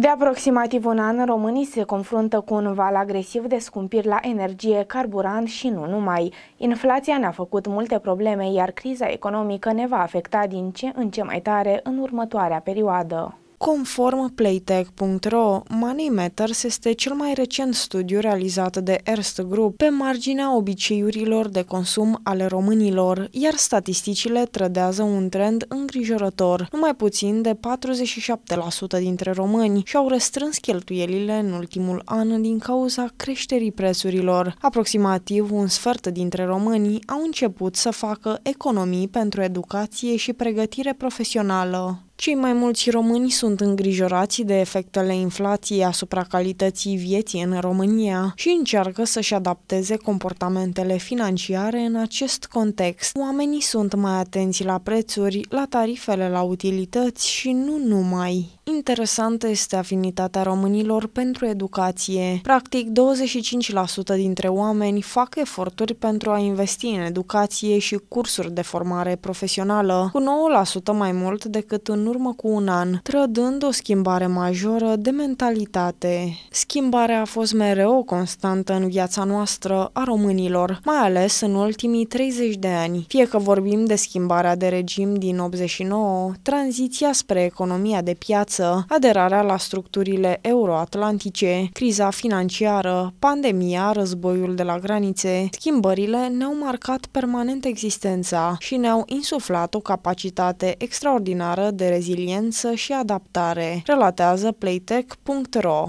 De aproximativ un an, românii se confruntă cu un val agresiv de scumpiri la energie, carburant și nu numai. Inflația ne-a făcut multe probleme, iar criza economică ne va afecta din ce în ce mai tare în următoarea perioadă. Conform playtech.ro, Money Matters este cel mai recent studiu realizat de Erst Group pe marginea obiceiurilor de consum ale românilor, iar statisticile trădează un trend îngrijorător. Numai puțin de 47% dintre români și-au restrâns cheltuielile în ultimul an din cauza creșterii prețurilor. Aproximativ un sfert dintre români au început să facă economii pentru educație și pregătire profesională. Cei mai mulți români sunt îngrijorați de efectele inflației asupra calității vieții în România și încearcă să-și adapteze comportamentele financiare în acest context. Oamenii sunt mai atenți la prețuri, la tarifele la utilități și nu numai. Interesantă este afinitatea românilor pentru educație. Practic, 25% dintre oameni fac eforturi pentru a investi în educație și cursuri de formare profesională, cu 9% mai mult decât în urmă cu un an, trădând o schimbare majoră de mentalitate. Schimbarea a fost mereu o constantă în viața noastră a românilor, mai ales în ultimii 30 de ani. Fie că vorbim de schimbarea de regim din 89, tranziția spre economia de piață, însă aderarea la structurile euroatlantice, criza financiară, pandemia, războiul de la granițe, schimbările ne-au marcat permanent existența și ne-au insuflat o capacitate extraordinară de reziliență și adaptare, relatează playtech.ro.